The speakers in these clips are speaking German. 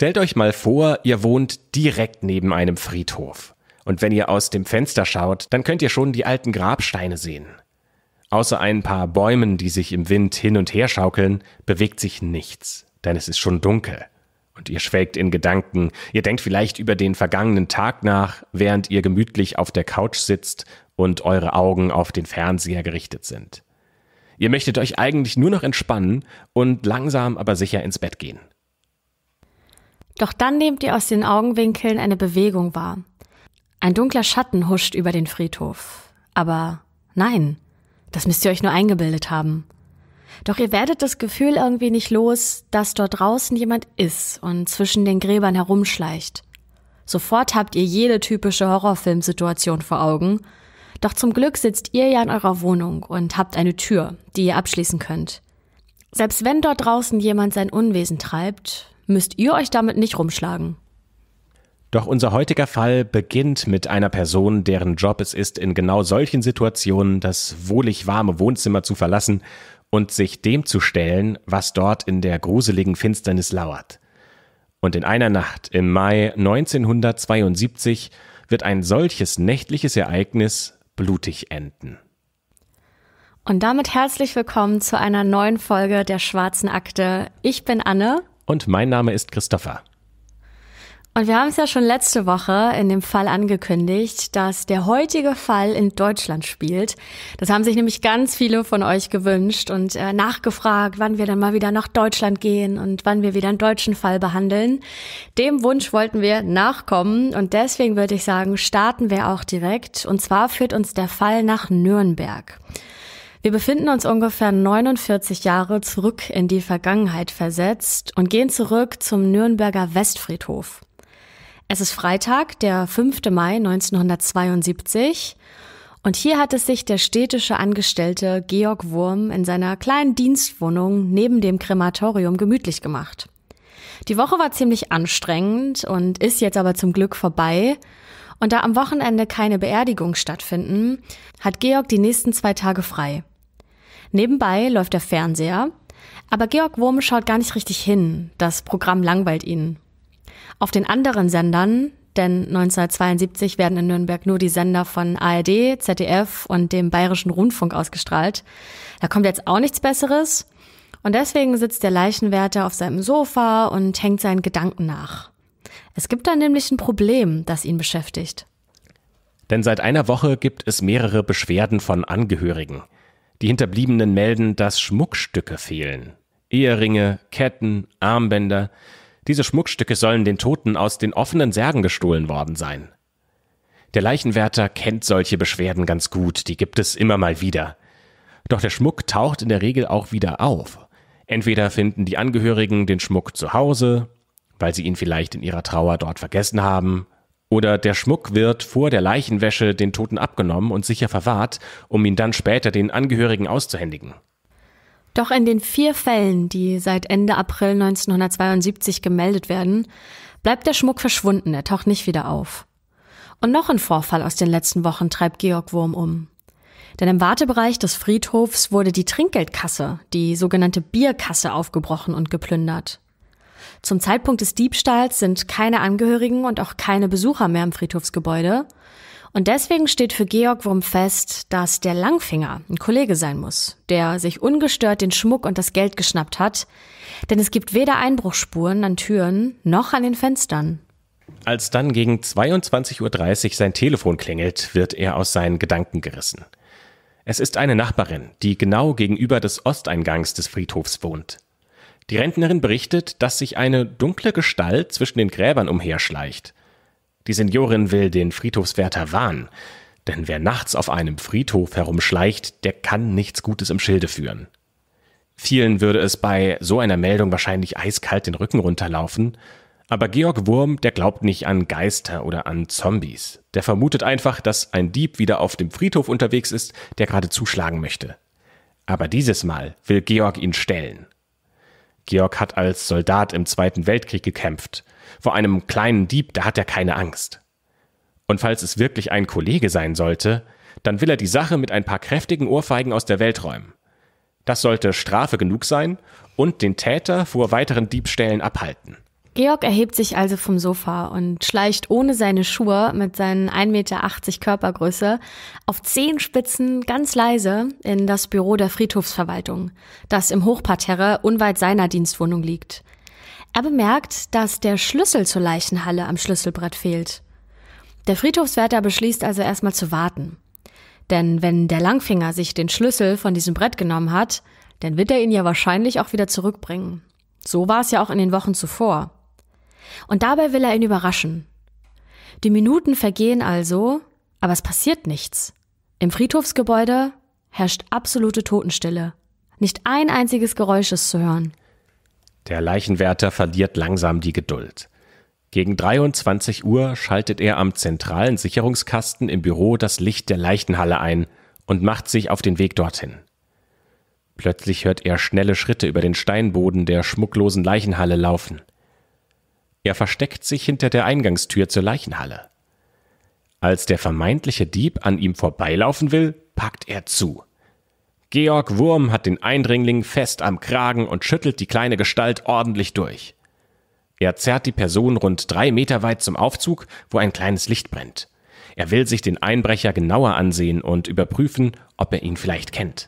Stellt euch mal vor, ihr wohnt direkt neben einem Friedhof. Und wenn ihr aus dem Fenster schaut, dann könnt ihr schon die alten Grabsteine sehen. Außer ein paar Bäumen, die sich im Wind hin und her schaukeln, bewegt sich nichts, denn es ist schon dunkel. Und ihr schwelgt in Gedanken, ihr denkt vielleicht über den vergangenen Tag nach, während ihr gemütlich auf der Couch sitzt und eure Augen auf den Fernseher gerichtet sind. Ihr möchtet euch eigentlich nur noch entspannen und langsam aber sicher ins Bett gehen. Doch dann nehmt ihr aus den Augenwinkeln eine Bewegung wahr. Ein dunkler Schatten huscht über den Friedhof. Aber nein, das müsst ihr euch nur eingebildet haben. Doch ihr werdet das Gefühl irgendwie nicht los, dass dort draußen jemand ist und zwischen den Gräbern herumschleicht. Sofort habt ihr jede typische Horrorfilmsituation vor Augen. Doch zum Glück sitzt ihr ja in eurer Wohnung und habt eine Tür, die ihr abschließen könnt. Selbst wenn dort draußen jemand sein Unwesen treibt, müsst ihr euch damit nicht rumschlagen. Doch unser heutiger Fall beginnt mit einer Person, deren Job es ist, in genau solchen Situationen das wohlig warme Wohnzimmer zu verlassen und sich dem zu stellen, was dort in der gruseligen Finsternis lauert. Und in einer Nacht im Mai 1972 wird ein solches nächtliches Ereignis blutig enden. Und damit herzlich willkommen zu einer neuen Folge der Schwarzen Akte. Ich bin Anne. Und mein Name ist Christopher. Und wir haben es ja schon letzte Woche in dem Fall angekündigt, dass der heutige Fall in Deutschland spielt. Das haben sich nämlich ganz viele von euch gewünscht und äh, nachgefragt, wann wir dann mal wieder nach Deutschland gehen und wann wir wieder einen deutschen Fall behandeln. Dem Wunsch wollten wir nachkommen und deswegen würde ich sagen, starten wir auch direkt. Und zwar führt uns der Fall nach Nürnberg. Wir befinden uns ungefähr 49 Jahre zurück in die Vergangenheit versetzt und gehen zurück zum Nürnberger Westfriedhof. Es ist Freitag, der 5. Mai 1972 und hier hat es sich der städtische Angestellte Georg Wurm in seiner kleinen Dienstwohnung neben dem Krematorium gemütlich gemacht. Die Woche war ziemlich anstrengend und ist jetzt aber zum Glück vorbei. Und da am Wochenende keine Beerdigungen stattfinden, hat Georg die nächsten zwei Tage frei. Nebenbei läuft der Fernseher, aber Georg Wurm schaut gar nicht richtig hin, das Programm langweilt ihn. Auf den anderen Sendern, denn 1972 werden in Nürnberg nur die Sender von ARD, ZDF und dem Bayerischen Rundfunk ausgestrahlt, da kommt jetzt auch nichts Besseres und deswegen sitzt der Leichenwärter auf seinem Sofa und hängt seinen Gedanken nach. Es gibt da nämlich ein Problem, das ihn beschäftigt. Denn seit einer Woche gibt es mehrere Beschwerden von Angehörigen. Die Hinterbliebenen melden, dass Schmuckstücke fehlen. Eheringe, Ketten, Armbänder. Diese Schmuckstücke sollen den Toten aus den offenen Särgen gestohlen worden sein. Der Leichenwärter kennt solche Beschwerden ganz gut, die gibt es immer mal wieder. Doch der Schmuck taucht in der Regel auch wieder auf. Entweder finden die Angehörigen den Schmuck zu Hause, weil sie ihn vielleicht in ihrer Trauer dort vergessen haben, oder der Schmuck wird vor der Leichenwäsche den Toten abgenommen und sicher verwahrt, um ihn dann später den Angehörigen auszuhändigen. Doch in den vier Fällen, die seit Ende April 1972 gemeldet werden, bleibt der Schmuck verschwunden, er taucht nicht wieder auf. Und noch ein Vorfall aus den letzten Wochen treibt Georg Wurm um. Denn im Wartebereich des Friedhofs wurde die Trinkgeldkasse, die sogenannte Bierkasse, aufgebrochen und geplündert. Zum Zeitpunkt des Diebstahls sind keine Angehörigen und auch keine Besucher mehr im Friedhofsgebäude. Und deswegen steht für Georg Wurm fest, dass der Langfinger ein Kollege sein muss, der sich ungestört den Schmuck und das Geld geschnappt hat. Denn es gibt weder Einbruchsspuren an Türen noch an den Fenstern. Als dann gegen 22.30 Uhr sein Telefon klingelt, wird er aus seinen Gedanken gerissen. Es ist eine Nachbarin, die genau gegenüber des Osteingangs des Friedhofs wohnt. Die Rentnerin berichtet, dass sich eine dunkle Gestalt zwischen den Gräbern umherschleicht. Die Seniorin will den Friedhofswärter warnen, denn wer nachts auf einem Friedhof herumschleicht, der kann nichts Gutes im Schilde führen. Vielen würde es bei so einer Meldung wahrscheinlich eiskalt den Rücken runterlaufen, aber Georg Wurm, der glaubt nicht an Geister oder an Zombies. Der vermutet einfach, dass ein Dieb wieder auf dem Friedhof unterwegs ist, der gerade zuschlagen möchte. Aber dieses Mal will Georg ihn stellen. Georg hat als Soldat im Zweiten Weltkrieg gekämpft. Vor einem kleinen Dieb, da hat er keine Angst. Und falls es wirklich ein Kollege sein sollte, dann will er die Sache mit ein paar kräftigen Ohrfeigen aus der Welt räumen. Das sollte Strafe genug sein und den Täter vor weiteren Diebstählen abhalten. Georg erhebt sich also vom Sofa und schleicht ohne seine Schuhe mit seinen 1,80 Meter Körpergröße auf Zehenspitzen ganz leise in das Büro der Friedhofsverwaltung, das im Hochparterre unweit seiner Dienstwohnung liegt. Er bemerkt, dass der Schlüssel zur Leichenhalle am Schlüsselbrett fehlt. Der Friedhofswärter beschließt also erstmal zu warten. Denn wenn der Langfinger sich den Schlüssel von diesem Brett genommen hat, dann wird er ihn ja wahrscheinlich auch wieder zurückbringen. So war es ja auch in den Wochen zuvor. Und dabei will er ihn überraschen. Die Minuten vergehen also, aber es passiert nichts. Im Friedhofsgebäude herrscht absolute Totenstille. Nicht ein einziges Geräusch ist zu hören. Der Leichenwärter verliert langsam die Geduld. Gegen 23 Uhr schaltet er am zentralen Sicherungskasten im Büro das Licht der Leichenhalle ein und macht sich auf den Weg dorthin. Plötzlich hört er schnelle Schritte über den Steinboden der schmucklosen Leichenhalle laufen. Er versteckt sich hinter der Eingangstür zur Leichenhalle. Als der vermeintliche Dieb an ihm vorbeilaufen will, packt er zu. Georg Wurm hat den Eindringling fest am Kragen und schüttelt die kleine Gestalt ordentlich durch. Er zerrt die Person rund drei Meter weit zum Aufzug, wo ein kleines Licht brennt. Er will sich den Einbrecher genauer ansehen und überprüfen, ob er ihn vielleicht kennt.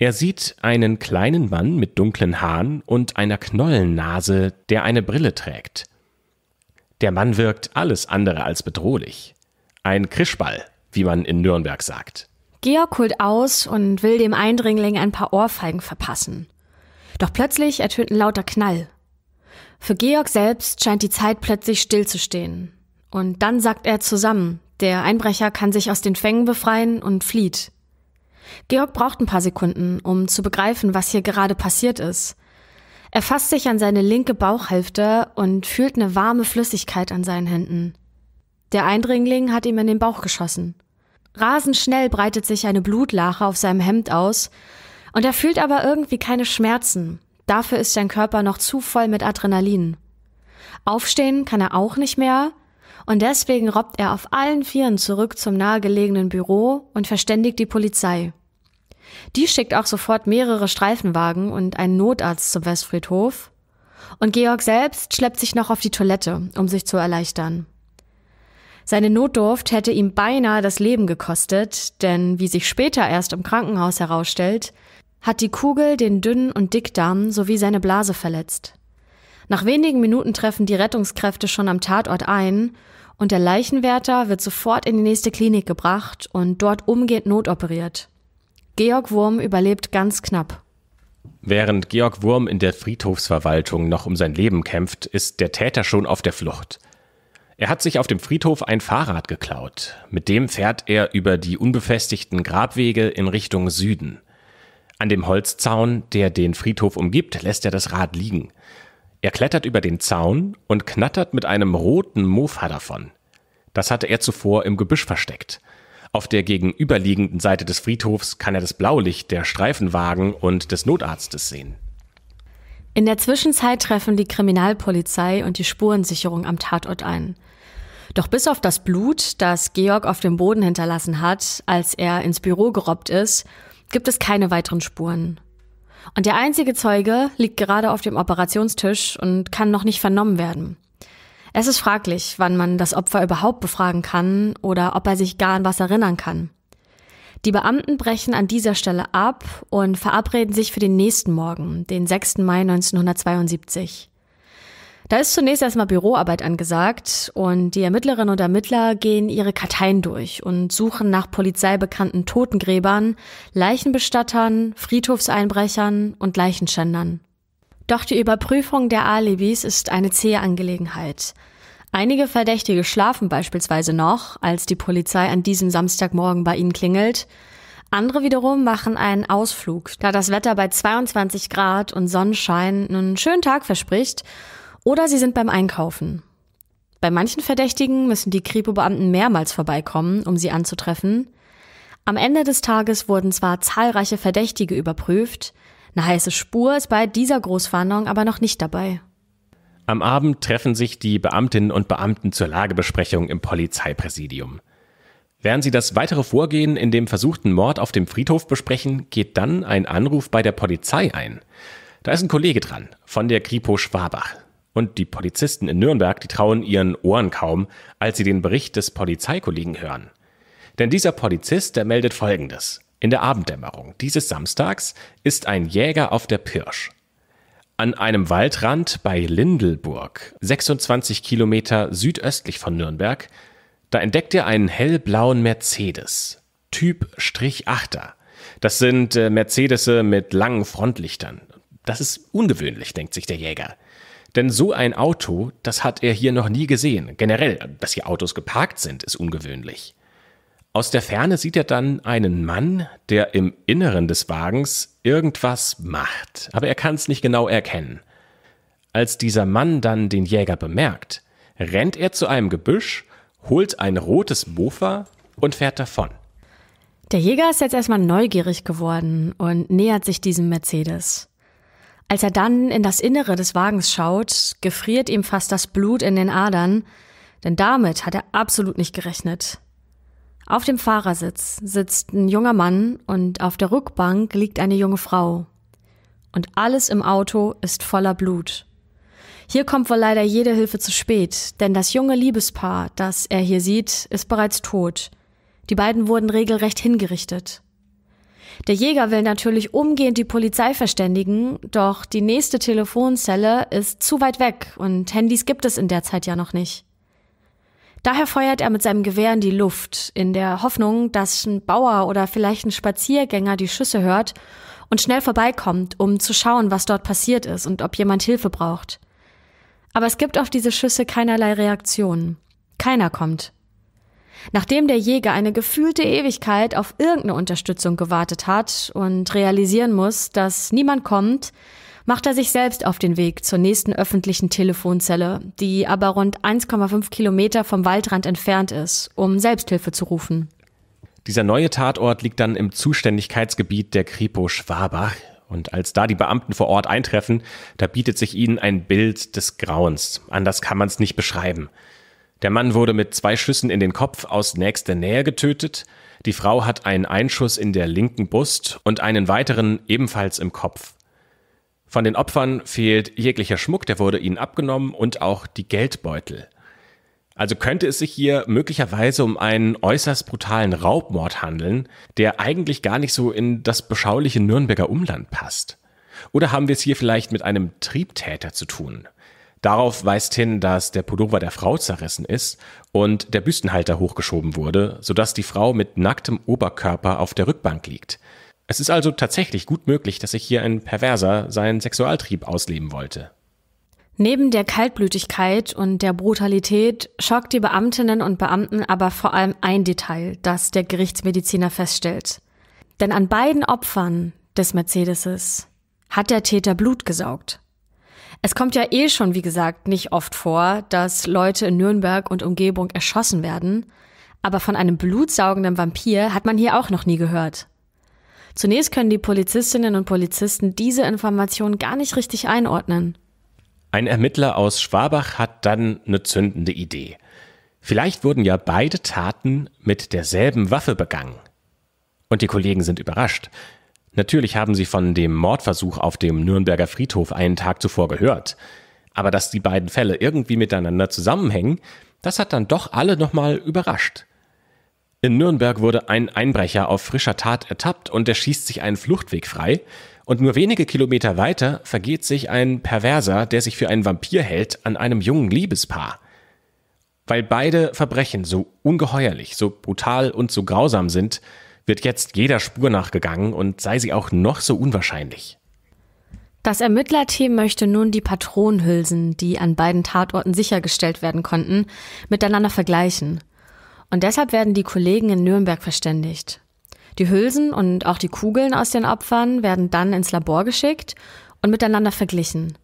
Er sieht einen kleinen Mann mit dunklen Haaren und einer Knollennase, der eine Brille trägt. Der Mann wirkt alles andere als bedrohlich. Ein Krischball, wie man in Nürnberg sagt. Georg holt aus und will dem Eindringling ein paar Ohrfeigen verpassen. Doch plötzlich ertönt ein lauter Knall. Für Georg selbst scheint die Zeit plötzlich stillzustehen. Und dann sagt er zusammen. Der Einbrecher kann sich aus den Fängen befreien und flieht. Georg braucht ein paar Sekunden, um zu begreifen, was hier gerade passiert ist. Er fasst sich an seine linke Bauchhälfte und fühlt eine warme Flüssigkeit an seinen Händen. Der Eindringling hat ihm in den Bauch geschossen. Rasend schnell breitet sich eine Blutlache auf seinem Hemd aus, und er fühlt aber irgendwie keine Schmerzen. Dafür ist sein Körper noch zu voll mit Adrenalin. Aufstehen kann er auch nicht mehr, und deswegen robbt er auf allen Vieren zurück zum nahegelegenen Büro und verständigt die Polizei. Die schickt auch sofort mehrere Streifenwagen und einen Notarzt zum Westfriedhof. Und Georg selbst schleppt sich noch auf die Toilette, um sich zu erleichtern. Seine Notdurft hätte ihm beinahe das Leben gekostet, denn wie sich später erst im Krankenhaus herausstellt, hat die Kugel den dünnen und Dickdarm sowie seine Blase verletzt. Nach wenigen Minuten treffen die Rettungskräfte schon am Tatort ein und der Leichenwärter wird sofort in die nächste Klinik gebracht und dort umgehend notoperiert. Georg Wurm überlebt ganz knapp. Während Georg Wurm in der Friedhofsverwaltung noch um sein Leben kämpft, ist der Täter schon auf der Flucht. Er hat sich auf dem Friedhof ein Fahrrad geklaut. Mit dem fährt er über die unbefestigten Grabwege in Richtung Süden. An dem Holzzaun, der den Friedhof umgibt, lässt er das Rad liegen. Er klettert über den Zaun und knattert mit einem roten Mofa davon. Das hatte er zuvor im Gebüsch versteckt. Auf der gegenüberliegenden Seite des Friedhofs kann er das Blaulicht der Streifenwagen und des Notarztes sehen. In der Zwischenzeit treffen die Kriminalpolizei und die Spurensicherung am Tatort ein. Doch bis auf das Blut, das Georg auf dem Boden hinterlassen hat, als er ins Büro gerobbt ist, gibt es keine weiteren Spuren. Und der einzige Zeuge liegt gerade auf dem Operationstisch und kann noch nicht vernommen werden. Es ist fraglich, wann man das Opfer überhaupt befragen kann oder ob er sich gar an was erinnern kann. Die Beamten brechen an dieser Stelle ab und verabreden sich für den nächsten Morgen, den 6. Mai 1972. Da ist zunächst erstmal Büroarbeit angesagt und die Ermittlerinnen und Ermittler gehen ihre Karteien durch und suchen nach polizeibekannten Totengräbern, Leichenbestattern, Friedhofseinbrechern und Leichenschändern. Doch die Überprüfung der Alibis ist eine zähe Angelegenheit. Einige Verdächtige schlafen beispielsweise noch, als die Polizei an diesem Samstagmorgen bei ihnen klingelt. Andere wiederum machen einen Ausflug, da das Wetter bei 22 Grad und Sonnenschein einen schönen Tag verspricht oder sie sind beim Einkaufen. Bei manchen Verdächtigen müssen die Kripo-Beamten mehrmals vorbeikommen, um sie anzutreffen. Am Ende des Tages wurden zwar zahlreiche Verdächtige überprüft, eine heiße Spur ist bei dieser Großfahndung aber noch nicht dabei. Am Abend treffen sich die Beamtinnen und Beamten zur Lagebesprechung im Polizeipräsidium. Während sie das weitere Vorgehen in dem versuchten Mord auf dem Friedhof besprechen, geht dann ein Anruf bei der Polizei ein. Da ist ein Kollege dran, von der Kripo Schwabach. Und die Polizisten in Nürnberg, die trauen ihren Ohren kaum, als sie den Bericht des Polizeikollegen hören. Denn dieser Polizist, der meldet Folgendes. In der Abenddämmerung dieses Samstags ist ein Jäger auf der Pirsch. An einem Waldrand bei Lindelburg, 26 Kilometer südöstlich von Nürnberg, da entdeckt er einen hellblauen Mercedes, Typ Strich 8er. Das sind äh, Mercedes mit langen Frontlichtern. Das ist ungewöhnlich, denkt sich der Jäger. Denn so ein Auto, das hat er hier noch nie gesehen. Generell, dass hier Autos geparkt sind, ist ungewöhnlich. Aus der Ferne sieht er dann einen Mann, der im Inneren des Wagens irgendwas macht, aber er kann es nicht genau erkennen. Als dieser Mann dann den Jäger bemerkt, rennt er zu einem Gebüsch, holt ein rotes Mofa und fährt davon. Der Jäger ist jetzt erstmal neugierig geworden und nähert sich diesem Mercedes. Als er dann in das Innere des Wagens schaut, gefriert ihm fast das Blut in den Adern, denn damit hat er absolut nicht gerechnet. Auf dem Fahrersitz sitzt ein junger Mann und auf der Rückbank liegt eine junge Frau. Und alles im Auto ist voller Blut. Hier kommt wohl leider jede Hilfe zu spät, denn das junge Liebespaar, das er hier sieht, ist bereits tot. Die beiden wurden regelrecht hingerichtet. Der Jäger will natürlich umgehend die Polizei verständigen, doch die nächste Telefonzelle ist zu weit weg und Handys gibt es in der Zeit ja noch nicht. Daher feuert er mit seinem Gewehr in die Luft, in der Hoffnung, dass ein Bauer oder vielleicht ein Spaziergänger die Schüsse hört und schnell vorbeikommt, um zu schauen, was dort passiert ist und ob jemand Hilfe braucht. Aber es gibt auf diese Schüsse keinerlei Reaktion. Keiner kommt. Nachdem der Jäger eine gefühlte Ewigkeit auf irgendeine Unterstützung gewartet hat und realisieren muss, dass niemand kommt, macht er sich selbst auf den Weg zur nächsten öffentlichen Telefonzelle, die aber rund 1,5 Kilometer vom Waldrand entfernt ist, um Selbsthilfe zu rufen. Dieser neue Tatort liegt dann im Zuständigkeitsgebiet der Kripo Schwabach. Und als da die Beamten vor Ort eintreffen, da bietet sich ihnen ein Bild des Grauens. Anders kann man es nicht beschreiben. Der Mann wurde mit zwei Schüssen in den Kopf aus nächster Nähe getötet, die Frau hat einen Einschuss in der linken Brust und einen weiteren ebenfalls im Kopf. Von den Opfern fehlt jeglicher Schmuck, der wurde ihnen abgenommen und auch die Geldbeutel. Also könnte es sich hier möglicherweise um einen äußerst brutalen Raubmord handeln, der eigentlich gar nicht so in das beschauliche Nürnberger Umland passt. Oder haben wir es hier vielleicht mit einem Triebtäter zu tun? Darauf weist hin, dass der Pullover der Frau zerrissen ist und der Büstenhalter hochgeschoben wurde, sodass die Frau mit nacktem Oberkörper auf der Rückbank liegt. Es ist also tatsächlich gut möglich, dass sich hier ein Perverser seinen Sexualtrieb ausleben wollte. Neben der Kaltblütigkeit und der Brutalität schockt die Beamtinnen und Beamten aber vor allem ein Detail, das der Gerichtsmediziner feststellt. Denn an beiden Opfern des Mercedeses hat der Täter Blut gesaugt. Es kommt ja eh schon, wie gesagt, nicht oft vor, dass Leute in Nürnberg und Umgebung erschossen werden. Aber von einem blutsaugenden Vampir hat man hier auch noch nie gehört. Zunächst können die Polizistinnen und Polizisten diese Information gar nicht richtig einordnen. Ein Ermittler aus Schwabach hat dann eine zündende Idee. Vielleicht wurden ja beide Taten mit derselben Waffe begangen. Und die Kollegen sind überrascht. Natürlich haben sie von dem Mordversuch auf dem Nürnberger Friedhof einen Tag zuvor gehört. Aber dass die beiden Fälle irgendwie miteinander zusammenhängen, das hat dann doch alle nochmal überrascht. In Nürnberg wurde ein Einbrecher auf frischer Tat ertappt und er schießt sich einen Fluchtweg frei. Und nur wenige Kilometer weiter vergeht sich ein Perverser, der sich für einen Vampir hält, an einem jungen Liebespaar. Weil beide Verbrechen so ungeheuerlich, so brutal und so grausam sind, wird jetzt jeder Spur nachgegangen und sei sie auch noch so unwahrscheinlich. Das Ermittlerteam möchte nun die Patronenhülsen, die an beiden Tatorten sichergestellt werden konnten, miteinander vergleichen. Und deshalb werden die Kollegen in Nürnberg verständigt. Die Hülsen und auch die Kugeln aus den Opfern werden dann ins Labor geschickt und miteinander verglichen.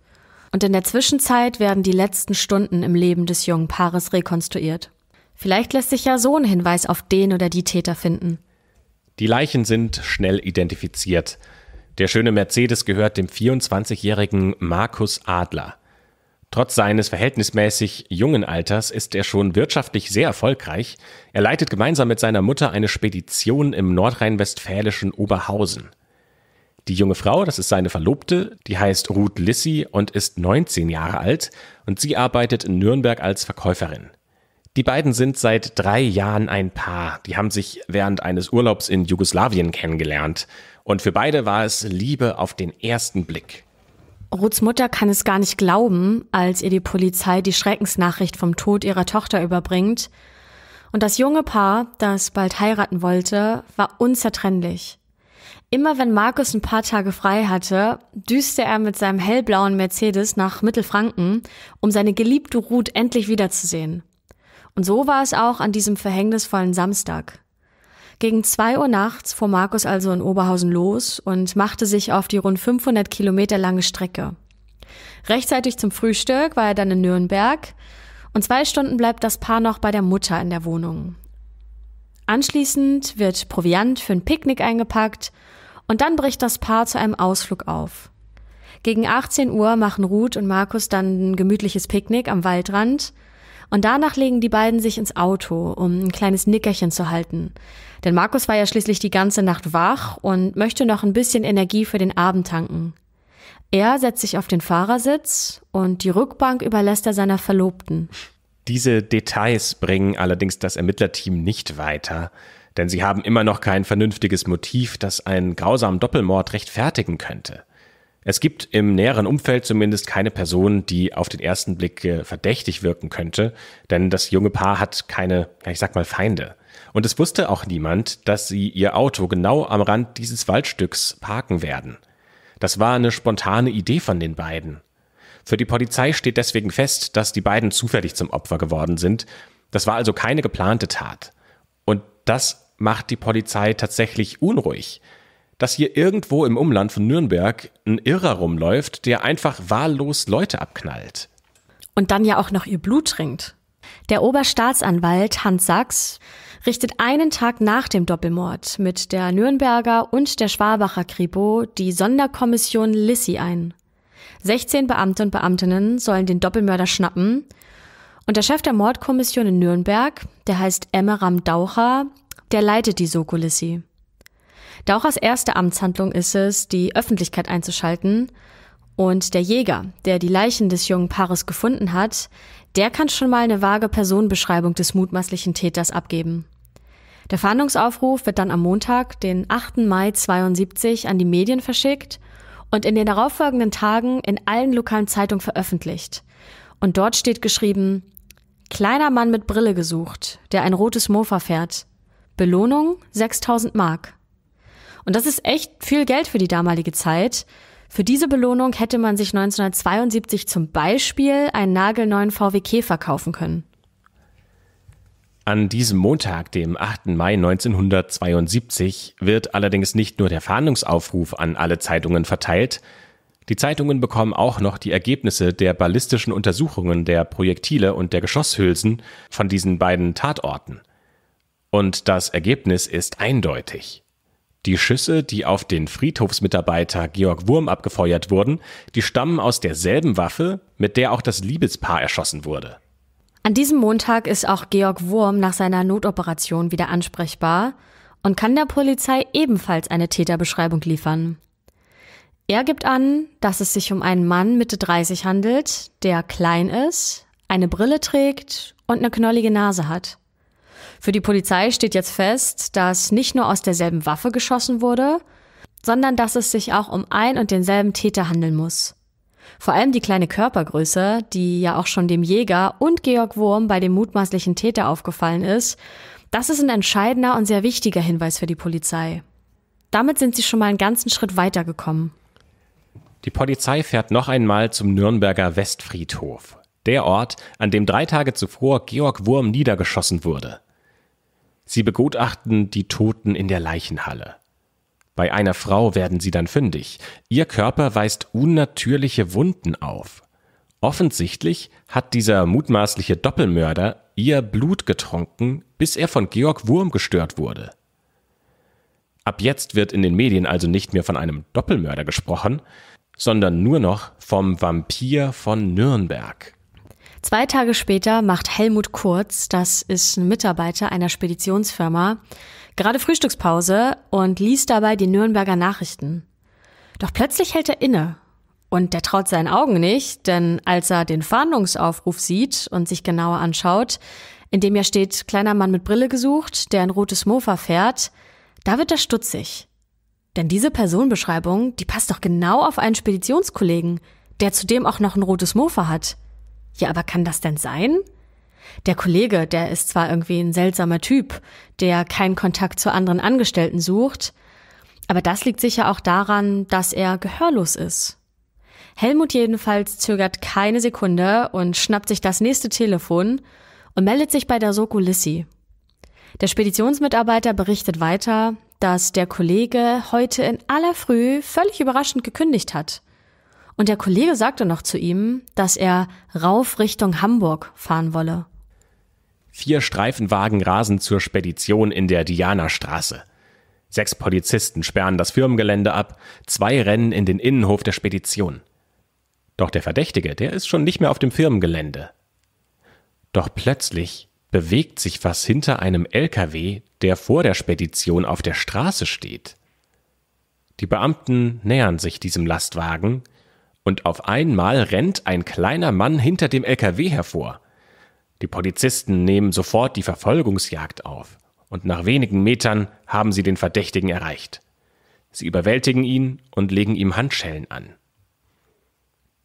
Und in der Zwischenzeit werden die letzten Stunden im Leben des jungen Paares rekonstruiert. Vielleicht lässt sich ja so ein Hinweis auf den oder die Täter finden. Die Leichen sind schnell identifiziert. Der schöne Mercedes gehört dem 24-jährigen Markus Adler. Trotz seines verhältnismäßig jungen Alters ist er schon wirtschaftlich sehr erfolgreich. Er leitet gemeinsam mit seiner Mutter eine Spedition im nordrhein-westfälischen Oberhausen. Die junge Frau, das ist seine Verlobte, die heißt Ruth Lissi und ist 19 Jahre alt und sie arbeitet in Nürnberg als Verkäuferin. Die beiden sind seit drei Jahren ein Paar. Die haben sich während eines Urlaubs in Jugoslawien kennengelernt. Und für beide war es Liebe auf den ersten Blick. Ruths Mutter kann es gar nicht glauben, als ihr die Polizei die Schreckensnachricht vom Tod ihrer Tochter überbringt. Und das junge Paar, das bald heiraten wollte, war unzertrennlich. Immer wenn Markus ein paar Tage frei hatte, düste er mit seinem hellblauen Mercedes nach Mittelfranken, um seine geliebte Ruth endlich wiederzusehen. Und so war es auch an diesem verhängnisvollen Samstag. Gegen zwei Uhr nachts fuhr Markus also in Oberhausen los und machte sich auf die rund 500 Kilometer lange Strecke. Rechtzeitig zum Frühstück war er dann in Nürnberg und zwei Stunden bleibt das Paar noch bei der Mutter in der Wohnung. Anschließend wird Proviant für ein Picknick eingepackt und dann bricht das Paar zu einem Ausflug auf. Gegen 18 Uhr machen Ruth und Markus dann ein gemütliches Picknick am Waldrand und danach legen die beiden sich ins Auto, um ein kleines Nickerchen zu halten. Denn Markus war ja schließlich die ganze Nacht wach und möchte noch ein bisschen Energie für den Abend tanken. Er setzt sich auf den Fahrersitz und die Rückbank überlässt er seiner Verlobten. Diese Details bringen allerdings das Ermittlerteam nicht weiter, denn sie haben immer noch kein vernünftiges Motiv, das einen grausamen Doppelmord rechtfertigen könnte. Es gibt im näheren Umfeld zumindest keine Person, die auf den ersten Blick äh, verdächtig wirken könnte, denn das junge Paar hat keine, ich sag mal, Feinde. Und es wusste auch niemand, dass sie ihr Auto genau am Rand dieses Waldstücks parken werden. Das war eine spontane Idee von den beiden. Für die Polizei steht deswegen fest, dass die beiden zufällig zum Opfer geworden sind. Das war also keine geplante Tat. Und das macht die Polizei tatsächlich unruhig dass hier irgendwo im Umland von Nürnberg ein Irrer rumläuft, der einfach wahllos Leute abknallt. Und dann ja auch noch ihr Blut trinkt. Der Oberstaatsanwalt Hans Sachs richtet einen Tag nach dem Doppelmord mit der Nürnberger und der Schwabacher Kripo die Sonderkommission Lissi ein. 16 Beamte und Beamtinnen sollen den Doppelmörder schnappen. Und der Chef der Mordkommission in Nürnberg, der heißt Emmeram Daucher, der leitet die Soko Lissi. Dauchers erste Amtshandlung ist es, die Öffentlichkeit einzuschalten. Und der Jäger, der die Leichen des jungen Paares gefunden hat, der kann schon mal eine vage Personenbeschreibung des mutmaßlichen Täters abgeben. Der Fahndungsaufruf wird dann am Montag, den 8. Mai 72, an die Medien verschickt und in den darauffolgenden Tagen in allen lokalen Zeitungen veröffentlicht. Und dort steht geschrieben, Kleiner Mann mit Brille gesucht, der ein rotes Mofa fährt. Belohnung 6000 Mark. Und das ist echt viel Geld für die damalige Zeit. Für diese Belohnung hätte man sich 1972 zum Beispiel einen nagelneuen VW Käfer kaufen können. An diesem Montag, dem 8. Mai 1972, wird allerdings nicht nur der Fahndungsaufruf an alle Zeitungen verteilt, die Zeitungen bekommen auch noch die Ergebnisse der ballistischen Untersuchungen der Projektile und der Geschosshülsen von diesen beiden Tatorten. Und das Ergebnis ist eindeutig. Die Schüsse, die auf den Friedhofsmitarbeiter Georg Wurm abgefeuert wurden, die stammen aus derselben Waffe, mit der auch das Liebespaar erschossen wurde. An diesem Montag ist auch Georg Wurm nach seiner Notoperation wieder ansprechbar und kann der Polizei ebenfalls eine Täterbeschreibung liefern. Er gibt an, dass es sich um einen Mann Mitte 30 handelt, der klein ist, eine Brille trägt und eine knollige Nase hat. Für die Polizei steht jetzt fest, dass nicht nur aus derselben Waffe geschossen wurde, sondern dass es sich auch um ein und denselben Täter handeln muss. Vor allem die kleine Körpergröße, die ja auch schon dem Jäger und Georg Wurm bei dem mutmaßlichen Täter aufgefallen ist, das ist ein entscheidender und sehr wichtiger Hinweis für die Polizei. Damit sind sie schon mal einen ganzen Schritt weitergekommen. Die Polizei fährt noch einmal zum Nürnberger Westfriedhof, der Ort, an dem drei Tage zuvor Georg Wurm niedergeschossen wurde. Sie begutachten die Toten in der Leichenhalle. Bei einer Frau werden sie dann fündig. Ihr Körper weist unnatürliche Wunden auf. Offensichtlich hat dieser mutmaßliche Doppelmörder ihr Blut getrunken, bis er von Georg Wurm gestört wurde. Ab jetzt wird in den Medien also nicht mehr von einem Doppelmörder gesprochen, sondern nur noch vom Vampir von Nürnberg. Zwei Tage später macht Helmut Kurz, das ist ein Mitarbeiter einer Speditionsfirma, gerade Frühstückspause und liest dabei die Nürnberger Nachrichten. Doch plötzlich hält er inne und der traut seinen Augen nicht, denn als er den Fahndungsaufruf sieht und sich genauer anschaut, in dem ja steht kleiner Mann mit Brille gesucht, der ein rotes Mofa fährt, da wird er stutzig. Denn diese Personenbeschreibung, die passt doch genau auf einen Speditionskollegen, der zudem auch noch ein rotes Mofa hat. Ja, aber kann das denn sein? Der Kollege, der ist zwar irgendwie ein seltsamer Typ, der keinen Kontakt zu anderen Angestellten sucht, aber das liegt sicher auch daran, dass er gehörlos ist. Helmut jedenfalls zögert keine Sekunde und schnappt sich das nächste Telefon und meldet sich bei der Soko Lissi. Der Speditionsmitarbeiter berichtet weiter, dass der Kollege heute in aller Früh völlig überraschend gekündigt hat. Und der Kollege sagte noch zu ihm, dass er rauf Richtung Hamburg fahren wolle. Vier Streifenwagen rasen zur Spedition in der Dianastraße. Sechs Polizisten sperren das Firmengelände ab, zwei rennen in den Innenhof der Spedition. Doch der Verdächtige, der ist schon nicht mehr auf dem Firmengelände. Doch plötzlich bewegt sich was hinter einem LKW, der vor der Spedition auf der Straße steht. Die Beamten nähern sich diesem Lastwagen, und auf einmal rennt ein kleiner Mann hinter dem LKW hervor. Die Polizisten nehmen sofort die Verfolgungsjagd auf und nach wenigen Metern haben sie den Verdächtigen erreicht. Sie überwältigen ihn und legen ihm Handschellen an.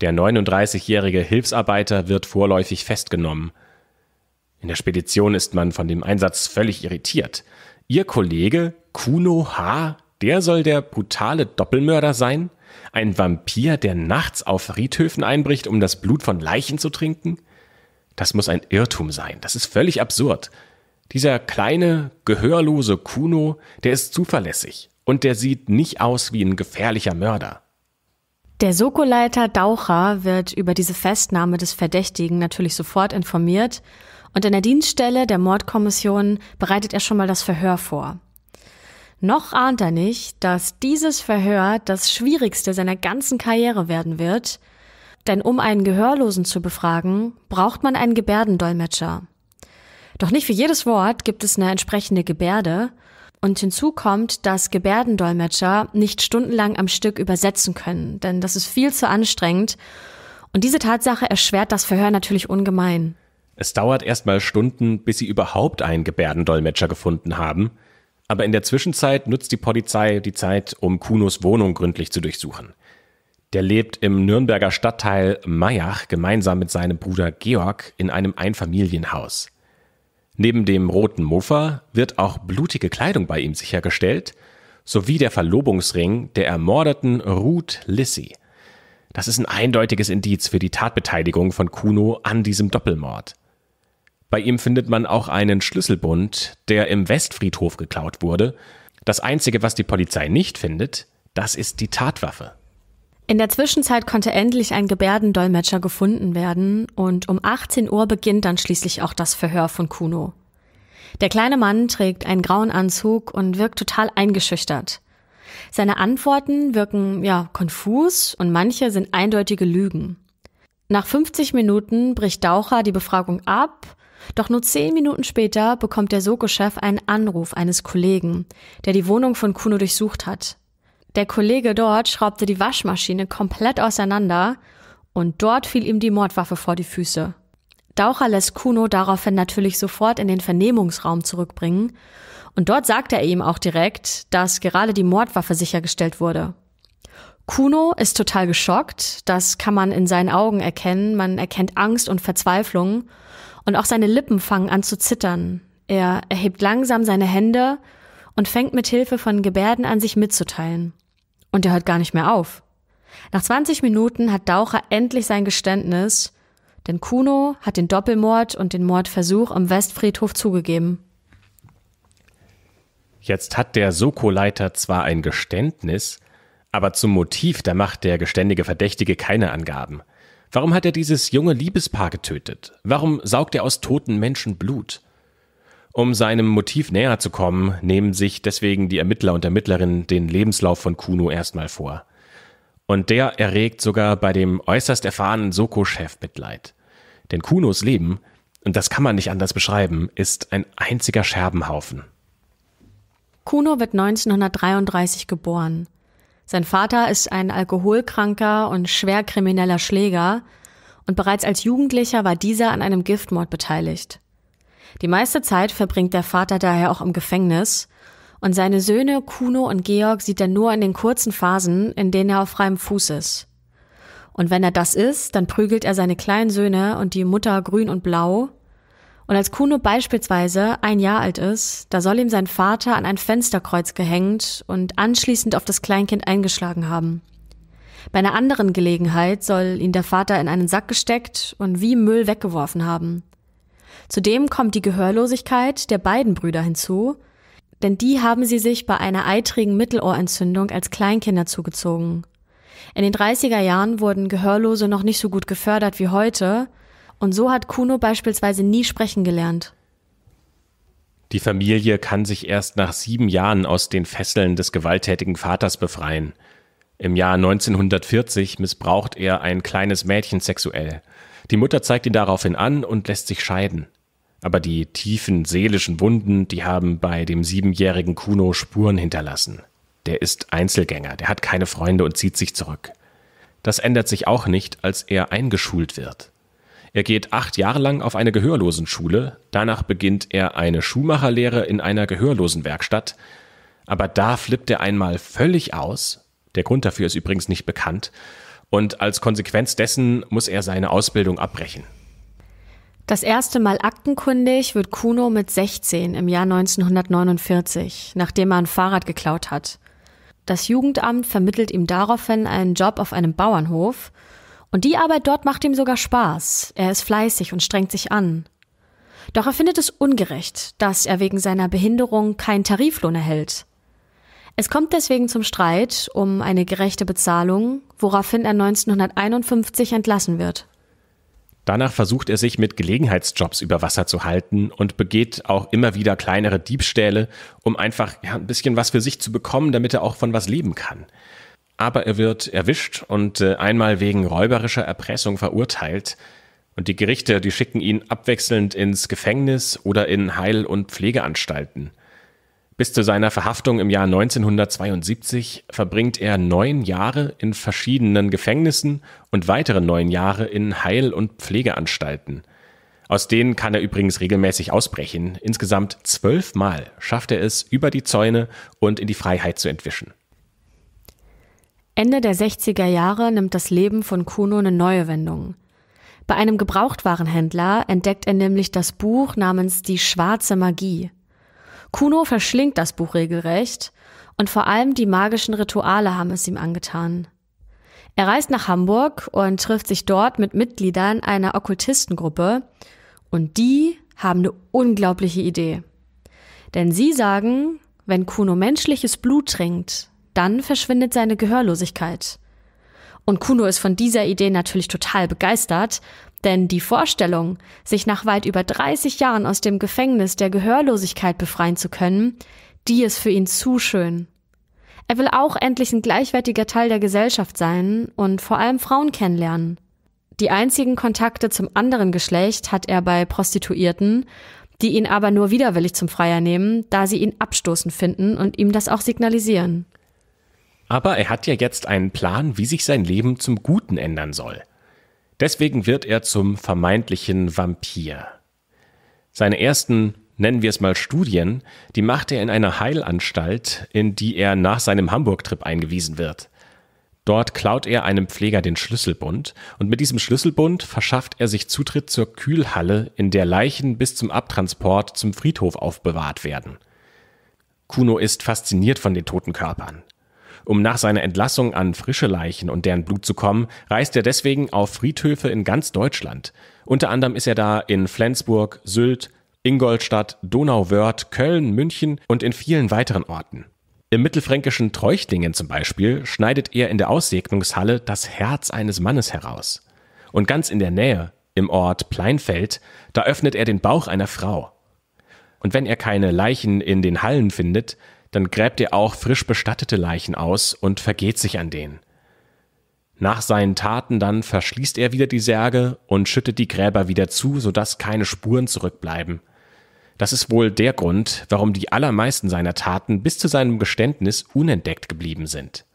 Der 39-jährige Hilfsarbeiter wird vorläufig festgenommen. In der Spedition ist man von dem Einsatz völlig irritiert. Ihr Kollege Kuno H., der soll der brutale Doppelmörder sein? Ein Vampir, der nachts auf Friedhöfen einbricht, um das Blut von Leichen zu trinken? Das muss ein Irrtum sein. Das ist völlig absurd. Dieser kleine, gehörlose Kuno, der ist zuverlässig und der sieht nicht aus wie ein gefährlicher Mörder. Der Soko-Leiter Daucher wird über diese Festnahme des Verdächtigen natürlich sofort informiert und in der Dienststelle der Mordkommission bereitet er schon mal das Verhör vor. Noch ahnt er nicht, dass dieses Verhör das schwierigste seiner ganzen Karriere werden wird, denn um einen Gehörlosen zu befragen, braucht man einen Gebärdendolmetscher. Doch nicht für jedes Wort gibt es eine entsprechende Gebärde, und hinzu kommt, dass Gebärdendolmetscher nicht stundenlang am Stück übersetzen können, denn das ist viel zu anstrengend. Und diese Tatsache erschwert das Verhör natürlich ungemein. Es dauert erstmal Stunden, bis sie überhaupt einen Gebärdendolmetscher gefunden haben. Aber in der Zwischenzeit nutzt die Polizei die Zeit, um Kunos Wohnung gründlich zu durchsuchen. Der lebt im Nürnberger Stadtteil Mayach gemeinsam mit seinem Bruder Georg in einem Einfamilienhaus. Neben dem roten Mofa wird auch blutige Kleidung bei ihm sichergestellt, sowie der Verlobungsring der ermordeten Ruth Lissy. Das ist ein eindeutiges Indiz für die Tatbeteiligung von Kuno an diesem Doppelmord. Bei ihm findet man auch einen Schlüsselbund, der im Westfriedhof geklaut wurde. Das Einzige, was die Polizei nicht findet, das ist die Tatwaffe. In der Zwischenzeit konnte endlich ein Gebärdendolmetscher gefunden werden und um 18 Uhr beginnt dann schließlich auch das Verhör von Kuno. Der kleine Mann trägt einen grauen Anzug und wirkt total eingeschüchtert. Seine Antworten wirken ja konfus und manche sind eindeutige Lügen. Nach 50 Minuten bricht Daucher die Befragung ab doch nur zehn Minuten später bekommt der Soko-Chef einen Anruf eines Kollegen, der die Wohnung von Kuno durchsucht hat. Der Kollege dort schraubte die Waschmaschine komplett auseinander und dort fiel ihm die Mordwaffe vor die Füße. Daucher lässt Kuno daraufhin natürlich sofort in den Vernehmungsraum zurückbringen und dort sagt er ihm auch direkt, dass gerade die Mordwaffe sichergestellt wurde. Kuno ist total geschockt, das kann man in seinen Augen erkennen, man erkennt Angst und Verzweiflung und auch seine Lippen fangen an zu zittern. Er erhebt langsam seine Hände und fängt mit Hilfe von Gebärden an, sich mitzuteilen. Und er hört gar nicht mehr auf. Nach 20 Minuten hat Daucher endlich sein Geständnis, denn Kuno hat den Doppelmord und den Mordversuch im Westfriedhof zugegeben. Jetzt hat der Soko-Leiter zwar ein Geständnis, aber zum Motiv, da macht der geständige Verdächtige keine Angaben. Warum hat er dieses junge Liebespaar getötet? Warum saugt er aus toten Menschen Blut? Um seinem Motiv näher zu kommen, nehmen sich deswegen die Ermittler und Ermittlerinnen den Lebenslauf von Kuno erstmal vor. Und der erregt sogar bei dem äußerst erfahrenen Soko-Chef Mitleid. Denn Kunos Leben, und das kann man nicht anders beschreiben, ist ein einziger Scherbenhaufen. Kuno wird 1933 geboren. Sein Vater ist ein alkoholkranker und schwer krimineller Schläger und bereits als Jugendlicher war dieser an einem Giftmord beteiligt. Die meiste Zeit verbringt der Vater daher auch im Gefängnis und seine Söhne Kuno und Georg sieht er nur in den kurzen Phasen, in denen er auf freiem Fuß ist. Und wenn er das ist, dann prügelt er seine kleinen Söhne und die Mutter grün und blau und als Kuno beispielsweise ein Jahr alt ist, da soll ihm sein Vater an ein Fensterkreuz gehängt und anschließend auf das Kleinkind eingeschlagen haben. Bei einer anderen Gelegenheit soll ihn der Vater in einen Sack gesteckt und wie Müll weggeworfen haben. Zudem kommt die Gehörlosigkeit der beiden Brüder hinzu, denn die haben sie sich bei einer eitrigen Mittelohrentzündung als Kleinkinder zugezogen. In den 30er Jahren wurden Gehörlose noch nicht so gut gefördert wie heute, und so hat Kuno beispielsweise nie sprechen gelernt. Die Familie kann sich erst nach sieben Jahren aus den Fesseln des gewalttätigen Vaters befreien. Im Jahr 1940 missbraucht er ein kleines Mädchen sexuell. Die Mutter zeigt ihn daraufhin an und lässt sich scheiden. Aber die tiefen seelischen Wunden, die haben bei dem siebenjährigen Kuno Spuren hinterlassen. Der ist Einzelgänger, der hat keine Freunde und zieht sich zurück. Das ändert sich auch nicht, als er eingeschult wird. Er geht acht Jahre lang auf eine Gehörlosenschule, danach beginnt er eine Schuhmacherlehre in einer Gehörlosenwerkstatt, aber da flippt er einmal völlig aus, der Grund dafür ist übrigens nicht bekannt, und als Konsequenz dessen muss er seine Ausbildung abbrechen. Das erste Mal aktenkundig wird Kuno mit 16 im Jahr 1949, nachdem er ein Fahrrad geklaut hat. Das Jugendamt vermittelt ihm daraufhin einen Job auf einem Bauernhof und die Arbeit dort macht ihm sogar Spaß. Er ist fleißig und strengt sich an. Doch er findet es ungerecht, dass er wegen seiner Behinderung keinen Tariflohn erhält. Es kommt deswegen zum Streit um eine gerechte Bezahlung, woraufhin er 1951 entlassen wird. Danach versucht er sich mit Gelegenheitsjobs über Wasser zu halten und begeht auch immer wieder kleinere Diebstähle, um einfach ja, ein bisschen was für sich zu bekommen, damit er auch von was leben kann aber er wird erwischt und äh, einmal wegen räuberischer Erpressung verurteilt. Und die Gerichte, die schicken ihn abwechselnd ins Gefängnis oder in Heil- und Pflegeanstalten. Bis zu seiner Verhaftung im Jahr 1972 verbringt er neun Jahre in verschiedenen Gefängnissen und weitere neun Jahre in Heil- und Pflegeanstalten. Aus denen kann er übrigens regelmäßig ausbrechen. Insgesamt zwölfmal schafft er es, über die Zäune und in die Freiheit zu entwischen. Ende der 60er Jahre nimmt das Leben von Kuno eine neue Wendung. Bei einem Gebrauchtwarenhändler entdeckt er nämlich das Buch namens Die schwarze Magie. Kuno verschlingt das Buch regelrecht und vor allem die magischen Rituale haben es ihm angetan. Er reist nach Hamburg und trifft sich dort mit Mitgliedern einer Okkultistengruppe und die haben eine unglaubliche Idee. Denn sie sagen, wenn Kuno menschliches Blut trinkt, dann verschwindet seine Gehörlosigkeit. Und Kuno ist von dieser Idee natürlich total begeistert, denn die Vorstellung, sich nach weit über 30 Jahren aus dem Gefängnis der Gehörlosigkeit befreien zu können, die ist für ihn zu schön. Er will auch endlich ein gleichwertiger Teil der Gesellschaft sein und vor allem Frauen kennenlernen. Die einzigen Kontakte zum anderen Geschlecht hat er bei Prostituierten, die ihn aber nur widerwillig zum Freier nehmen, da sie ihn abstoßend finden und ihm das auch signalisieren. Aber er hat ja jetzt einen Plan, wie sich sein Leben zum Guten ändern soll. Deswegen wird er zum vermeintlichen Vampir. Seine ersten, nennen wir es mal Studien, die macht er in einer Heilanstalt, in die er nach seinem Hamburg-Trip eingewiesen wird. Dort klaut er einem Pfleger den Schlüsselbund und mit diesem Schlüsselbund verschafft er sich Zutritt zur Kühlhalle, in der Leichen bis zum Abtransport zum Friedhof aufbewahrt werden. Kuno ist fasziniert von den toten Körpern. Um nach seiner Entlassung an frische Leichen und deren Blut zu kommen, reist er deswegen auf Friedhöfe in ganz Deutschland. Unter anderem ist er da in Flensburg, Sylt, Ingolstadt, Donauwörth, Köln, München und in vielen weiteren Orten. Im mittelfränkischen Treuchtlingen zum Beispiel schneidet er in der Aussegnungshalle das Herz eines Mannes heraus. Und ganz in der Nähe, im Ort Pleinfeld, da öffnet er den Bauch einer Frau. Und wenn er keine Leichen in den Hallen findet, dann gräbt er auch frisch bestattete Leichen aus und vergeht sich an denen. Nach seinen Taten dann verschließt er wieder die Särge und schüttet die Gräber wieder zu, sodass keine Spuren zurückbleiben. Das ist wohl der Grund, warum die allermeisten seiner Taten bis zu seinem Geständnis unentdeckt geblieben sind.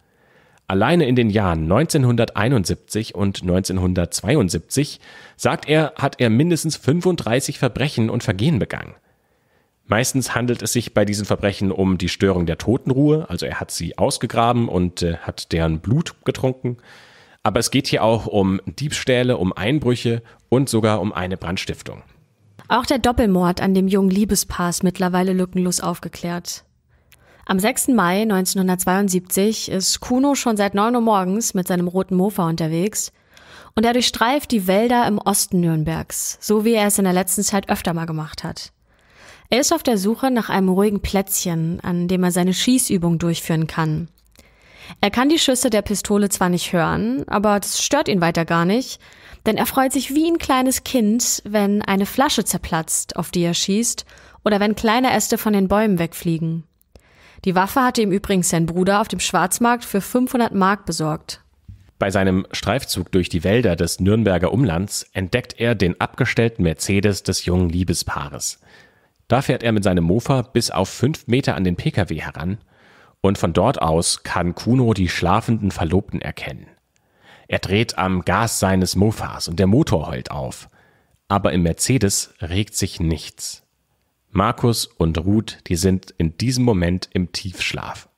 Alleine in den Jahren 1971 und 1972, sagt er, hat er mindestens 35 Verbrechen und Vergehen begangen. Meistens handelt es sich bei diesen Verbrechen um die Störung der Totenruhe, also er hat sie ausgegraben und äh, hat deren Blut getrunken. Aber es geht hier auch um Diebstähle, um Einbrüche und sogar um eine Brandstiftung. Auch der Doppelmord an dem jungen Liebespaar ist mittlerweile lückenlos aufgeklärt. Am 6. Mai 1972 ist Kuno schon seit 9 Uhr morgens mit seinem roten Mofa unterwegs und er durchstreift die Wälder im Osten Nürnbergs, so wie er es in der letzten Zeit öfter mal gemacht hat. Er ist auf der Suche nach einem ruhigen Plätzchen, an dem er seine Schießübung durchführen kann. Er kann die Schüsse der Pistole zwar nicht hören, aber das stört ihn weiter gar nicht, denn er freut sich wie ein kleines Kind, wenn eine Flasche zerplatzt, auf die er schießt, oder wenn kleine Äste von den Bäumen wegfliegen. Die Waffe hatte ihm übrigens sein Bruder auf dem Schwarzmarkt für 500 Mark besorgt. Bei seinem Streifzug durch die Wälder des Nürnberger Umlands entdeckt er den abgestellten Mercedes des jungen Liebespaares. Da fährt er mit seinem Mofa bis auf fünf Meter an den Pkw heran und von dort aus kann Kuno die schlafenden Verlobten erkennen. Er dreht am Gas seines Mofas und der Motor heult auf. Aber im Mercedes regt sich nichts. Markus und Ruth, die sind in diesem Moment im Tiefschlaf.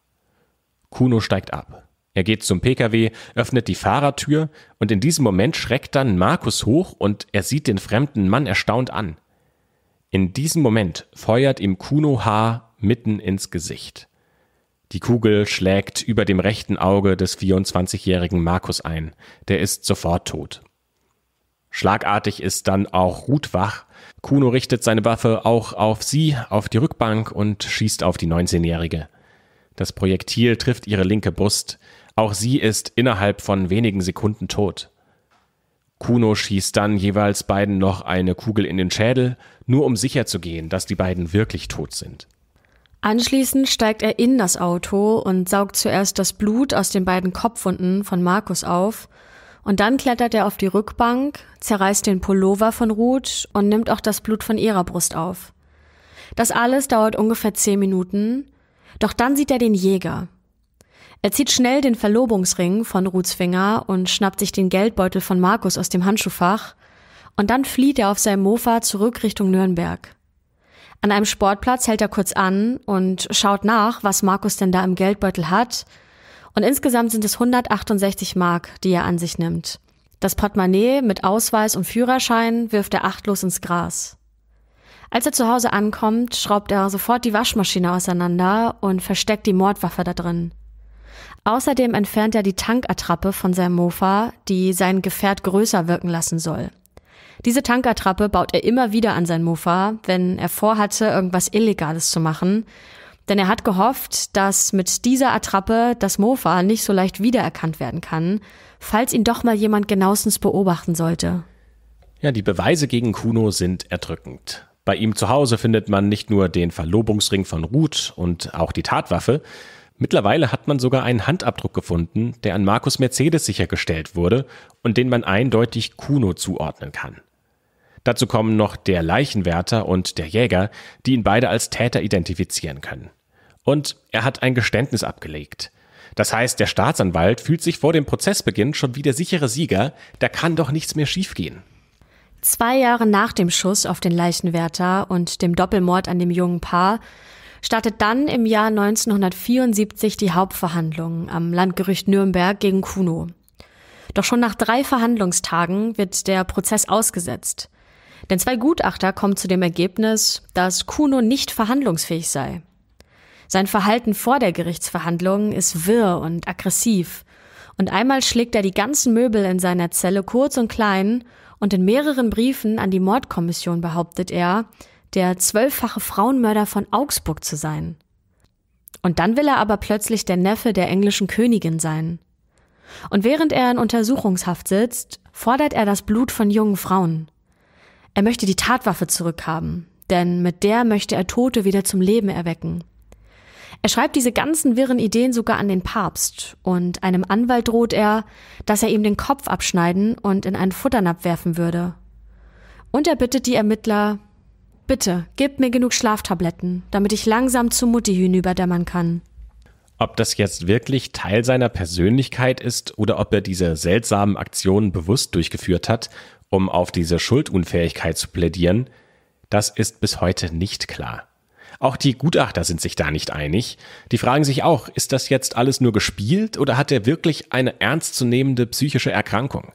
Kuno steigt ab. Er geht zum Pkw, öffnet die Fahrertür und in diesem Moment schreckt dann Markus hoch und er sieht den fremden Mann erstaunt an. In diesem Moment feuert ihm Kuno H. mitten ins Gesicht. Die Kugel schlägt über dem rechten Auge des 24-jährigen Markus ein. Der ist sofort tot. Schlagartig ist dann auch Ruth wach. Kuno richtet seine Waffe auch auf sie, auf die Rückbank und schießt auf die 19-Jährige. Das Projektil trifft ihre linke Brust. Auch sie ist innerhalb von wenigen Sekunden tot. Kuno schießt dann jeweils beiden noch eine Kugel in den Schädel, nur um sicherzugehen, dass die beiden wirklich tot sind. Anschließend steigt er in das Auto und saugt zuerst das Blut aus den beiden Kopfwunden von Markus auf, und dann klettert er auf die Rückbank, zerreißt den Pullover von Ruth und nimmt auch das Blut von ihrer Brust auf. Das alles dauert ungefähr zehn Minuten, doch dann sieht er den Jäger, er zieht schnell den Verlobungsring von Ruths Finger und schnappt sich den Geldbeutel von Markus aus dem Handschuhfach. Und dann flieht er auf seinem Mofa zurück Richtung Nürnberg. An einem Sportplatz hält er kurz an und schaut nach, was Markus denn da im Geldbeutel hat. Und insgesamt sind es 168 Mark, die er an sich nimmt. Das Portemonnaie mit Ausweis und Führerschein wirft er achtlos ins Gras. Als er zu Hause ankommt, schraubt er sofort die Waschmaschine auseinander und versteckt die Mordwaffe da drin. Außerdem entfernt er die Tankattrappe von seinem Mofa, die sein Gefährt größer wirken lassen soll. Diese Tankattrappe baut er immer wieder an sein Mofa, wenn er vorhatte, irgendwas Illegales zu machen. Denn er hat gehofft, dass mit dieser Attrappe das Mofa nicht so leicht wiedererkannt werden kann, falls ihn doch mal jemand genauestens beobachten sollte. Ja, die Beweise gegen Kuno sind erdrückend. Bei ihm zu Hause findet man nicht nur den Verlobungsring von Ruth und auch die Tatwaffe, Mittlerweile hat man sogar einen Handabdruck gefunden, der an Markus Mercedes sichergestellt wurde und den man eindeutig Kuno zuordnen kann. Dazu kommen noch der Leichenwärter und der Jäger, die ihn beide als Täter identifizieren können. Und er hat ein Geständnis abgelegt. Das heißt, der Staatsanwalt fühlt sich vor dem Prozessbeginn schon wie der sichere Sieger, da kann doch nichts mehr schiefgehen. Zwei Jahre nach dem Schuss auf den Leichenwärter und dem Doppelmord an dem jungen Paar startet dann im Jahr 1974 die Hauptverhandlung am Landgericht Nürnberg gegen Kuno. Doch schon nach drei Verhandlungstagen wird der Prozess ausgesetzt. Denn zwei Gutachter kommen zu dem Ergebnis, dass Kuno nicht verhandlungsfähig sei. Sein Verhalten vor der Gerichtsverhandlung ist wirr und aggressiv. Und einmal schlägt er die ganzen Möbel in seiner Zelle kurz und klein und in mehreren Briefen an die Mordkommission behauptet er, der zwölffache Frauenmörder von Augsburg zu sein. Und dann will er aber plötzlich der Neffe der englischen Königin sein. Und während er in Untersuchungshaft sitzt, fordert er das Blut von jungen Frauen. Er möchte die Tatwaffe zurückhaben, denn mit der möchte er Tote wieder zum Leben erwecken. Er schreibt diese ganzen wirren Ideen sogar an den Papst und einem Anwalt droht er, dass er ihm den Kopf abschneiden und in einen Futternapf werfen würde. Und er bittet die Ermittler, Bitte, gebt mir genug Schlaftabletten, damit ich langsam zu Mutti hinüberdämmern kann. Ob das jetzt wirklich Teil seiner Persönlichkeit ist oder ob er diese seltsamen Aktionen bewusst durchgeführt hat, um auf diese Schuldunfähigkeit zu plädieren, das ist bis heute nicht klar. Auch die Gutachter sind sich da nicht einig. Die fragen sich auch, ist das jetzt alles nur gespielt oder hat er wirklich eine ernstzunehmende psychische Erkrankung?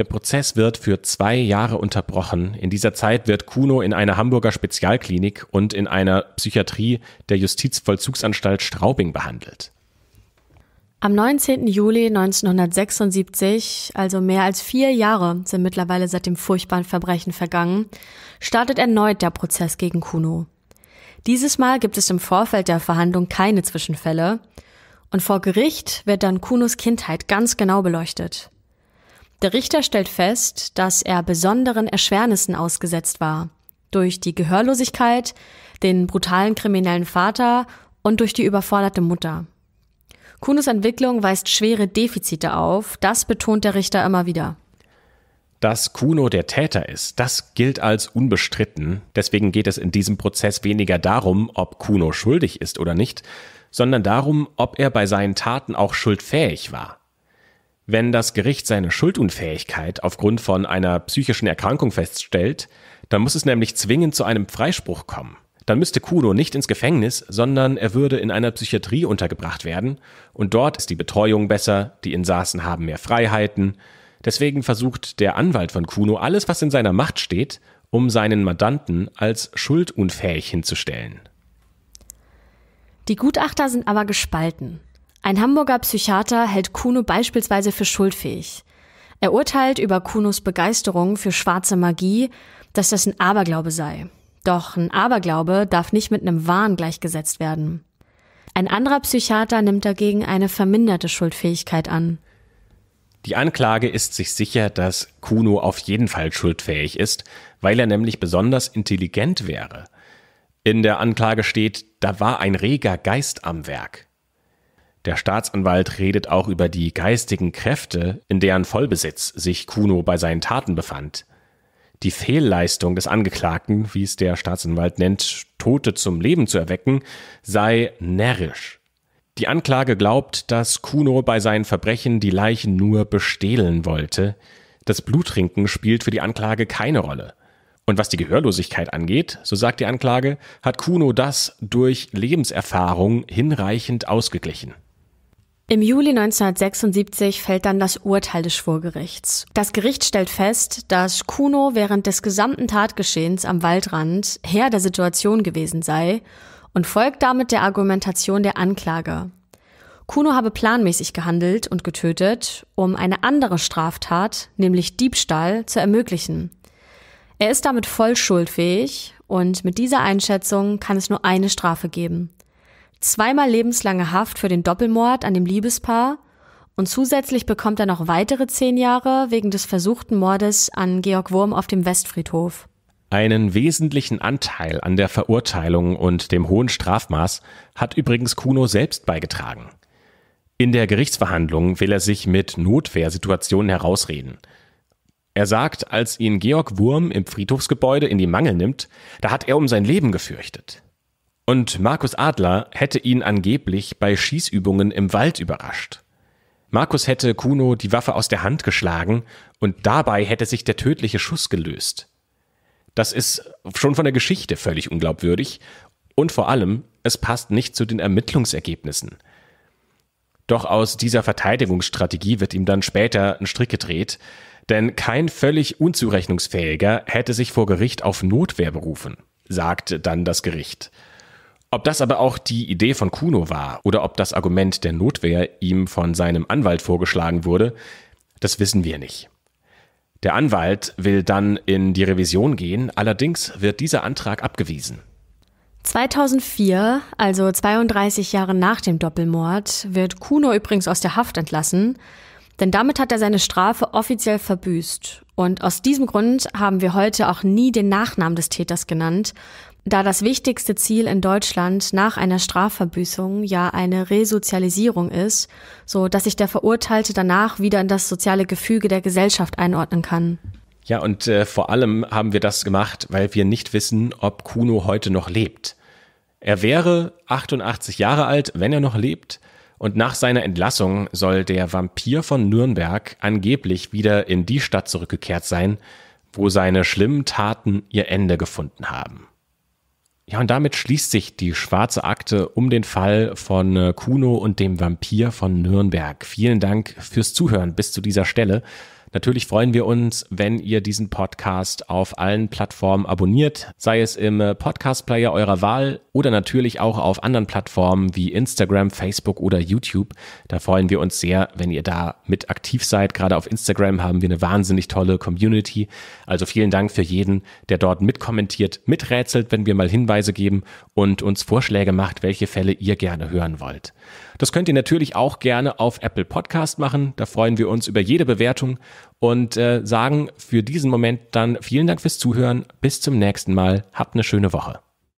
Der Prozess wird für zwei Jahre unterbrochen. In dieser Zeit wird Kuno in einer Hamburger Spezialklinik und in einer Psychiatrie der Justizvollzugsanstalt Straubing behandelt. Am 19. Juli 1976, also mehr als vier Jahre sind mittlerweile seit dem furchtbaren Verbrechen vergangen, startet erneut der Prozess gegen Kuno. Dieses Mal gibt es im Vorfeld der Verhandlung keine Zwischenfälle und vor Gericht wird dann Kunos Kindheit ganz genau beleuchtet. Der Richter stellt fest, dass er besonderen Erschwernissen ausgesetzt war. Durch die Gehörlosigkeit, den brutalen kriminellen Vater und durch die überforderte Mutter. Kunos Entwicklung weist schwere Defizite auf, das betont der Richter immer wieder. Dass Kuno der Täter ist, das gilt als unbestritten. Deswegen geht es in diesem Prozess weniger darum, ob Kuno schuldig ist oder nicht, sondern darum, ob er bei seinen Taten auch schuldfähig war. Wenn das Gericht seine Schuldunfähigkeit aufgrund von einer psychischen Erkrankung feststellt, dann muss es nämlich zwingend zu einem Freispruch kommen. Dann müsste Kuno nicht ins Gefängnis, sondern er würde in einer Psychiatrie untergebracht werden und dort ist die Betreuung besser, die Insassen haben mehr Freiheiten. Deswegen versucht der Anwalt von Kuno alles, was in seiner Macht steht, um seinen Mandanten als schuldunfähig hinzustellen. Die Gutachter sind aber gespalten. Ein Hamburger Psychiater hält Kuno beispielsweise für schuldfähig. Er urteilt über Kunos Begeisterung für schwarze Magie, dass das ein Aberglaube sei. Doch ein Aberglaube darf nicht mit einem Wahn gleichgesetzt werden. Ein anderer Psychiater nimmt dagegen eine verminderte Schuldfähigkeit an. Die Anklage ist sich sicher, dass Kuno auf jeden Fall schuldfähig ist, weil er nämlich besonders intelligent wäre. In der Anklage steht, da war ein reger Geist am Werk. Der Staatsanwalt redet auch über die geistigen Kräfte, in deren Vollbesitz sich Kuno bei seinen Taten befand. Die Fehlleistung des Angeklagten, wie es der Staatsanwalt nennt, Tote zum Leben zu erwecken, sei närrisch. Die Anklage glaubt, dass Kuno bei seinen Verbrechen die Leichen nur bestehlen wollte. Das Bluttrinken spielt für die Anklage keine Rolle. Und was die Gehörlosigkeit angeht, so sagt die Anklage, hat Kuno das durch Lebenserfahrung hinreichend ausgeglichen. Im Juli 1976 fällt dann das Urteil des Schwurgerichts. Das Gericht stellt fest, dass Kuno während des gesamten Tatgeschehens am Waldrand Herr der Situation gewesen sei und folgt damit der Argumentation der Anklage. Kuno habe planmäßig gehandelt und getötet, um eine andere Straftat, nämlich Diebstahl, zu ermöglichen. Er ist damit voll schuldfähig und mit dieser Einschätzung kann es nur eine Strafe geben, zweimal lebenslange Haft für den Doppelmord an dem Liebespaar und zusätzlich bekommt er noch weitere zehn Jahre wegen des versuchten Mordes an Georg Wurm auf dem Westfriedhof. Einen wesentlichen Anteil an der Verurteilung und dem hohen Strafmaß hat übrigens Kuno selbst beigetragen. In der Gerichtsverhandlung will er sich mit Notwehrsituationen herausreden. Er sagt, als ihn Georg Wurm im Friedhofsgebäude in die Mangel nimmt, da hat er um sein Leben gefürchtet. Und Markus Adler hätte ihn angeblich bei Schießübungen im Wald überrascht. Markus hätte Kuno die Waffe aus der Hand geschlagen und dabei hätte sich der tödliche Schuss gelöst. Das ist schon von der Geschichte völlig unglaubwürdig und vor allem, es passt nicht zu den Ermittlungsergebnissen. Doch aus dieser Verteidigungsstrategie wird ihm dann später ein Strick gedreht, denn kein völlig unzurechnungsfähiger hätte sich vor Gericht auf Notwehr berufen, sagt dann das Gericht. Ob das aber auch die Idee von Kuno war oder ob das Argument der Notwehr ihm von seinem Anwalt vorgeschlagen wurde, das wissen wir nicht. Der Anwalt will dann in die Revision gehen, allerdings wird dieser Antrag abgewiesen. 2004, also 32 Jahre nach dem Doppelmord, wird Kuno übrigens aus der Haft entlassen, denn damit hat er seine Strafe offiziell verbüßt. Und aus diesem Grund haben wir heute auch nie den Nachnamen des Täters genannt da das wichtigste Ziel in Deutschland nach einer Strafverbüßung ja eine Resozialisierung ist, so dass sich der Verurteilte danach wieder in das soziale Gefüge der Gesellschaft einordnen kann. Ja, und äh, vor allem haben wir das gemacht, weil wir nicht wissen, ob Kuno heute noch lebt. Er wäre 88 Jahre alt, wenn er noch lebt, und nach seiner Entlassung soll der Vampir von Nürnberg angeblich wieder in die Stadt zurückgekehrt sein, wo seine schlimmen Taten ihr Ende gefunden haben. Ja, und damit schließt sich die schwarze Akte um den Fall von äh, Kuno und dem Vampir von Nürnberg. Vielen Dank fürs Zuhören bis zu dieser Stelle. Natürlich freuen wir uns, wenn ihr diesen Podcast auf allen Plattformen abonniert, sei es im äh, Podcast-Player eurer Wahl oder natürlich auch auf anderen Plattformen wie Instagram, Facebook oder YouTube. Da freuen wir uns sehr, wenn ihr da mit aktiv seid. Gerade auf Instagram haben wir eine wahnsinnig tolle Community. Also vielen Dank für jeden, der dort mitkommentiert, miträtselt, wenn wir mal Hinweise geben und uns Vorschläge macht, welche Fälle ihr gerne hören wollt. Das könnt ihr natürlich auch gerne auf Apple Podcast machen. Da freuen wir uns über jede Bewertung und äh, sagen für diesen Moment dann vielen Dank fürs Zuhören. Bis zum nächsten Mal. Habt eine schöne Woche.